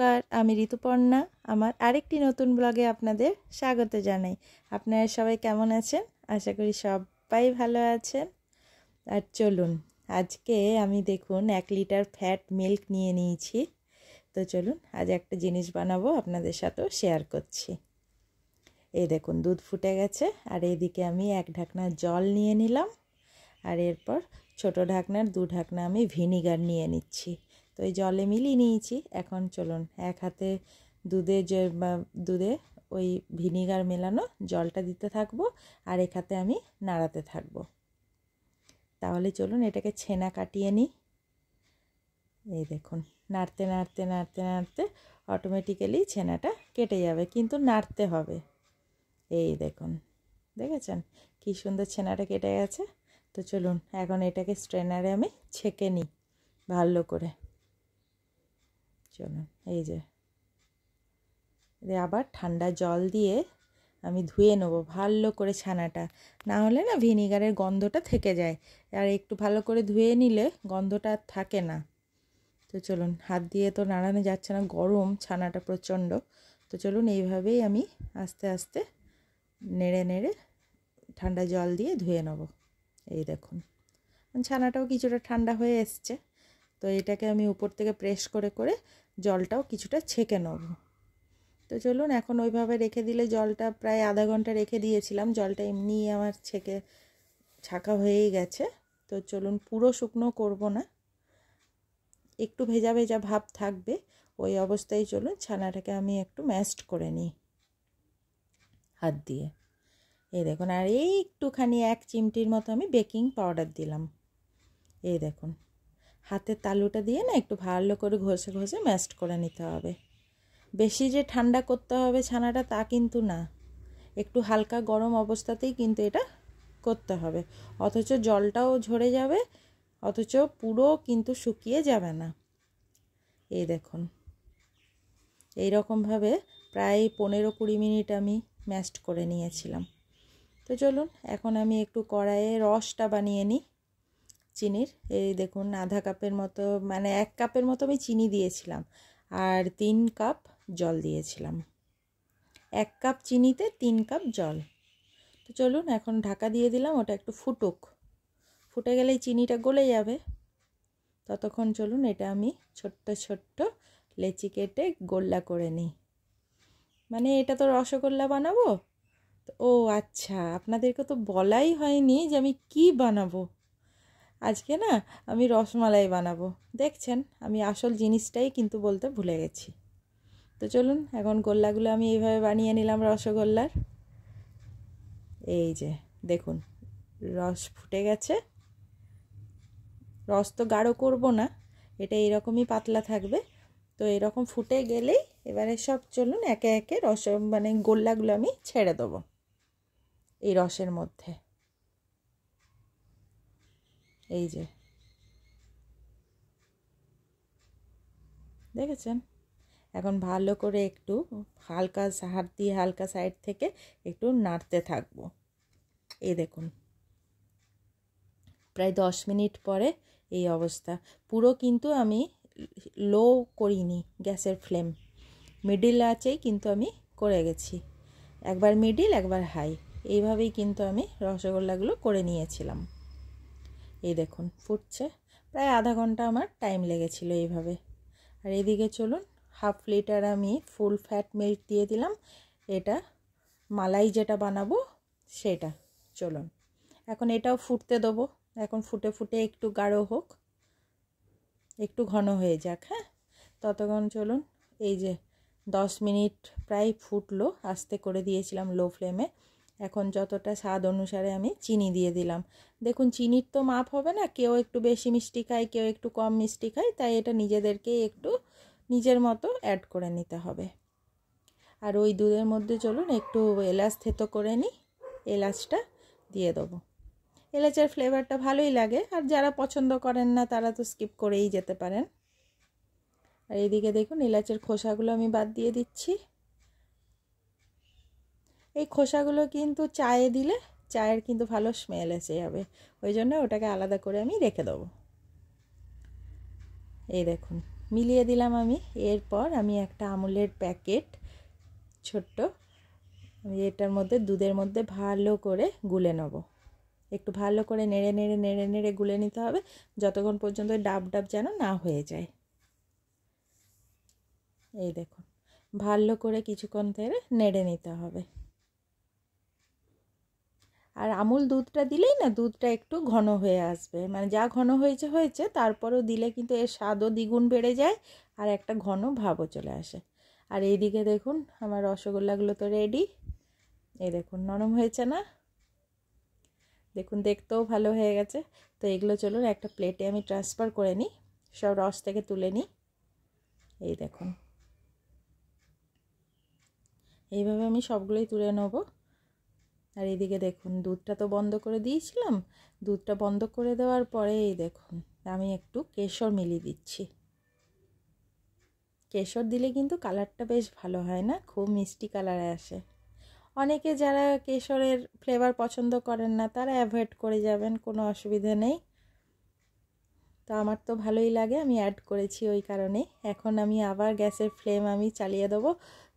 নমস্কার আমি ঋতুপর্ণা আমার আরেকটি নতুন ব্লগে আপনাদের স্বাগত জানাই আপনারা সবাই কেমন আছেন আশা করি সবাই ভালো আছেন আর চলুন আজকে আমি দেখুন এক লিটার ফ্যাট মিল্ক নিয়ে নিয়েছি তো চলুন আজ একটা জিনিস বানাবো আপনাদের সাথেও শেয়ার করছি এই দেখুন দুধ ফুটে গেছে আর এইদিকে আমি এক ঢাকনা জল নিয়ে নিলাম আর এরপর ছোট ঢাকনার দু ঢাকনা আমি ভিনিগার নিয়ে নিচ্ছি তো এই জলে মিলিয়ে নিয়েছি এখন চলুন এক হাতে দুধে যে দুধে ওই ভিনিগার মেলানো জলটা দিতে থাকবো আর এক হাতে আমি নাড়াতে থাকবো তাহলে চলুন এটাকে ছেনা কাটিয়ে নিই এই দেখুন নাড়তে নাড়তে নাড়তে নাড়তে অটোমেটিক্যালি ছেনাটা কেটে যাবে কিন্তু নাড়তে হবে এই দেখুন দেখেছেন কি সুন্দর ছেনাটা কেটে গেছে তো চলুন এখন এটাকে স্ট্রেনারে আমি ছেঁকে নিই ভালো করে চলুন এই যে আবার ঠান্ডা জল দিয়ে আমি ধুয়ে নেবো ভালো করে ছানাটা না হলে না ভিনিগারের গন্ধটা থেকে যায় আর একটু ভালো করে ধুয়ে নিলে গন্ধটা থাকে না তো চলুন হাত দিয়ে তো নাড়ানো যাচ্ছে না গরম ছানাটা প্রচণ্ড তো চলুন এইভাবেই আমি আস্তে আস্তে নেড়ে নেড়ে ঠান্ডা জল দিয়ে ধুয়ে নেবো এই দেখুন ছানাটাও কিছুটা ঠান্ডা হয়ে এসছে তো এটাকে আমি উপর থেকে প্রেস করে করে জলটাও কিছুটা ছেঁকে নেব তো চলুন এখন ওইভাবে রেখে দিলে জলটা প্রায় আধা ঘন্টা রেখে দিয়েছিলাম জলটা এমনি আমার ছেঁকে ছাকা হয়েই গেছে তো চলুন পুরো শুকনো করব না একটু ভেজা ভেজা ভাব থাকবে ওই অবস্থায় চলুন ছানাটাকে আমি একটু ম্যাস্ট করে নিই হাত দিয়ে এই দেখুন আর এই একটুখানি এক চিমটির মতো আমি বেকিং পাউডার দিলাম এই দেখুন হাতের তালুটা দিয়ে না একটু ভালো করে ঘষে ঘষে ম্যাস্ট করে নিতে হবে বেশি যে ঠান্ডা করতে হবে ছানাটা তা কিন্তু না একটু হালকা গরম অবস্থাতেই কিন্তু এটা করতে হবে অথচ জলটাও ঝরে যাবে অথচ পুরো কিন্তু শুকিয়ে যাবে না এই দেখুন এই রকমভাবে প্রায় পনেরো কুড়ি মিনিট আমি ম্যাস্ট করে নিয়েছিলাম তো চলুন এখন আমি একটু কড়াইয়ে রসটা বানিয়ে নিই চিনির এই দেখুন আধা কাপের মতো মানে এক কাপের মতো আমি চিনি দিয়েছিলাম আর তিন কাপ জল দিয়েছিলাম এক কাপ চিনিতে তিন কাপ জল তো চলুন এখন ঢাকা দিয়ে দিলাম ওটা একটু ফুটুক ফুটে গেলেই চিনিটা গলে যাবে ততক্ষণ চলুন এটা আমি ছোট্ট ছোট্ট লেচি কেটে গোল্লা করে নিই মানে এটা তো রসগোল্লা বানাবো ও আচ্ছা আপনাদেরকে তো বলাই হয়নি যে আমি কি বানাবো আজকে না আমি রসমালাই বানাবো দেখছেন আমি আসল জিনিসটাই কিন্তু বলতে ভুলে গেছি তো চলুন এখন গোল্লাগুলো আমি এইভাবে বানিয়ে নিলাম রসগোল্লার এই যে দেখুন রস ফুটে গেছে রস তো গাঢ় করব না এটা এরকমই পাতলা থাকবে তো এরকম ফুটে গেলেই এবারে সব চলুন একে একে রস মানে গোল্লাগুলো আমি ছেড়ে দেবো এই রসের মধ্যে এই যে দেখেছেন এখন ভালো করে একটু হালকা হাত দিয়ে হালকা সাইড থেকে একটু নাড়তে থাকবো এই দেখুন প্রায় দশ মিনিট পরে এই অবস্থা পুরো কিন্তু আমি লো করিনি গ্যাসের ফ্লেম মিডিল আছেই কিন্তু আমি করে গেছি একবার মিডিল একবার হাই এইভাবেই কিন্তু আমি রসগোল্লাগুলো করে নিয়েছিলাম এই দেখুন ফুটছে প্রায় আধা ঘন্টা আমার টাইম লেগেছিল এইভাবে আর এদিকে চলুন হাফ লিটার আমি ফুল ফ্যাট মিল্ক দিয়ে দিলাম এটা মালাই যেটা বানাবো সেটা চলুন এখন এটাও ফুটতে দেবো এখন ফুটে ফুটে একটু গাঢ় হোক একটু ঘন হয়ে যাক হ্যাঁ ততক্ষণ চলুন এই যে দশ মিনিট প্রায় ফুটলো আস্তে করে দিয়েছিলাম লো ফ্লেমে এখন যতটা স্বাদ অনুসারে আমি চিনি দিয়ে দিলাম দেখুন চিনির তো মাপ হবে না কেউ একটু বেশি মিষ্টি খায় কেউ একটু কম মিষ্টি খায় তাই এটা নিজেদেরকে একটু নিজের মতো অ্যাড করে নিতে হবে আর ওই দুধের মধ্যে চলুন একটু এলাচ থেতো করে নিই এলাচটা দিয়ে দেবো এলাচের ফ্লেভারটা ভালোই লাগে আর যারা পছন্দ করেন না তারা তো স্কিপ করেই যেতে পারেন আর এদিকে দেখুন এলাচের খোসাগুলো আমি বাদ দিয়ে দিচ্ছি এই খোসাগুলো কিন্তু চায়ে দিলে চায়ের কিন্তু ভালো স্মেল এসে যাবে ওই জন্য ওটাকে আলাদা করে আমি রেখে দেবো এই দেখুন মিলিয়ে দিলাম আমি এরপর আমি একটা আমুলের প্যাকেট ছোট্ট আমি এটার মধ্যে দুধের মধ্যে ভালো করে গুলে নেব একটু ভালো করে নেড়ে নেড়ে নেড়ে নেড়ে গুলে নিতে হবে যতক্ষণ পর্যন্ত ডাব ডাব যেন না হয়ে যায় এই দেখুন ভালো করে কিছুক্ষণ ধরে নেড়ে নিতে হবে আর আমুল দুধটা দিলেই না দুধটা একটু ঘন হয়ে আসবে মানে যা ঘন হয়েছে হয়েছে তারপরও দিলে কিন্তু এর স্বাদও দ্বিগুণ বেড়ে যায় আর একটা ঘন ভাবও চলে আসে আর এইদিকে দেখুন আমার রসগোল্লাগুলো তো রেডি এই দেখুন নরম হয়েছে না দেখুন দেখতেও ভালো হয়ে গেছে তো এগুলো চলুন একটা প্লেটে আমি ট্রান্সফার করে নিই সব রস থেকে তুলে নিই এই দেখুন এইভাবে আমি সবগুলোই তুলে নেবো আর এদিকে দেখুন দুধটা তো বন্ধ করে দিয়েছিলাম দুধটা বন্ধ করে দেওয়ার পরে এই দেখুন আমি একটু কেশর মিলিয়ে দিচ্ছি কেশর দিলে কিন্তু কালারটা বেশ ভালো হয় না খুব মিষ্টি কালারে আসে অনেকে যারা কেশরের ফ্লেভার পছন্দ করেন না তারা অ্যাভয়েড করে যাবেন কোনো অসুবিধে নেই তো আমার তো ভালোই লাগে আমি অ্যাড করেছি ওই কারণে এখন আমি আবার গ্যাসের ফ্লেম আমি চালিয়ে দেবো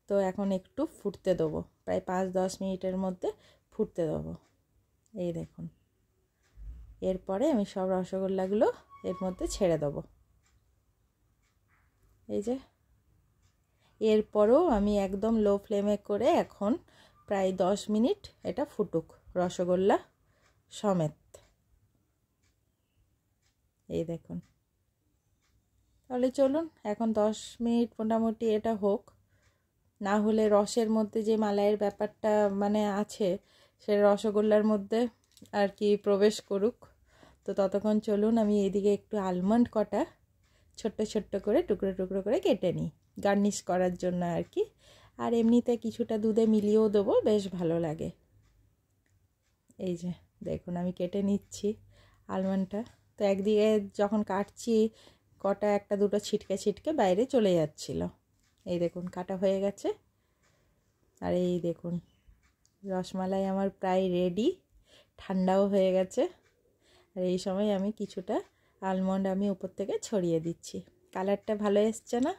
তো এখন একটু ফুটতে দেবো প্রায় পাঁচ দশ মিনিটের মধ্যে ফুটতে দেবো এই দেখুন এরপরে আমি সব রসগোল্লাগুলো এর মধ্যে ছেড়ে দেবো এই যে এরপরও আমি একদম লো ফ্লেমে করে এখন প্রায় দশ মিনিট এটা ফুটুক রসগোল্লা সমেত এই দেখুন তাহলে চলুন এখন দশ মিনিট মোটামুটি এটা হোক না হলে রসের মধ্যে যে মালাইয়ের ব্যাপারটা মানে আছে সে রসগোল্লার মধ্যে আর কি প্রবেশ করুক তো ততক্ষণ চলুন আমি এদিকে একটু আলমন্ড কটা ছোট্ট ছোট্ট করে টুকরো টুকরো করে কেটে নিই গার্নিশ করার জন্য আর কি আর এমনিতে কিছুটা দুধে মিলিয়েও দেবো বেশ ভালো লাগে এই যে দেখুন আমি কেটে নিচ্ছি আলমন্ডটা তো একদিকে যখন কাটছি কটা একটা দুটো ছিটকে ছিটকে বাইরে চলে যাচ্ছিল এই দেখুন কাটা হয়ে গেছে আর এই দেখুন রসমালাই আমার প্রায় রেডি ঠান্ডাও হয়ে গেছে আর এই সময় আমি কিছুটা আলমন্ড আমি উপর থেকে ছড়িয়ে দিচ্ছি কালারটা ভালো এসছে না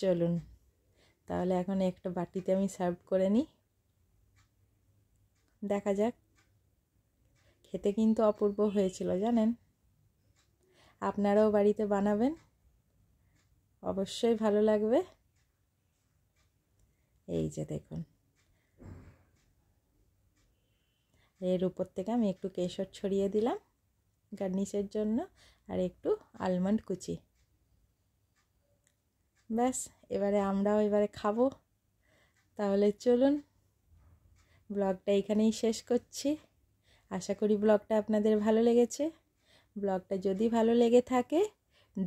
চলুন তাহলে এখন একটা বাটিতে আমি সার্ভ করে নিই দেখা যাক খেতে কিন্তু অপূর্ব হয়েছিল জানেন আপনারাও বাড়িতে বানাবেন অবশ্যই ভালো লাগবে এই যে দেখুন এর উপর থেকে আমি একটু কেশর ছড়িয়ে দিলাম গার্নিশের জন্য আর একটু আলমন্ড কুচি ব্যাস এবারে আমরাও এবারে খাবো তাহলে চলুন ব্লগটা এখানেই শেষ করছি আশা করি ব্লগটা আপনাদের ভালো লেগেছে ব্লগটা যদি ভালো লেগে থাকে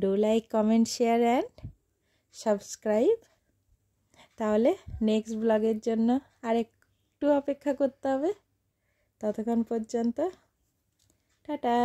do like comment share and subscribe তাহলে নেক্সট ব্লগের জন্য আর একটু অপেক্ষা করতে হবে ততক্ষণ পর্যন্ত টাটা